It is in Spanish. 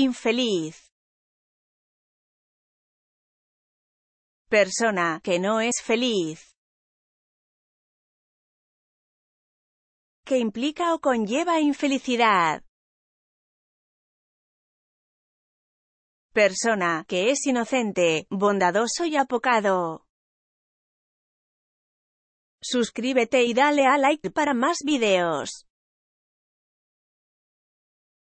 infeliz. Persona que no es feliz. Que implica o conlleva infelicidad. Persona que es inocente, bondadoso y apocado. Suscríbete y dale a like para más videos.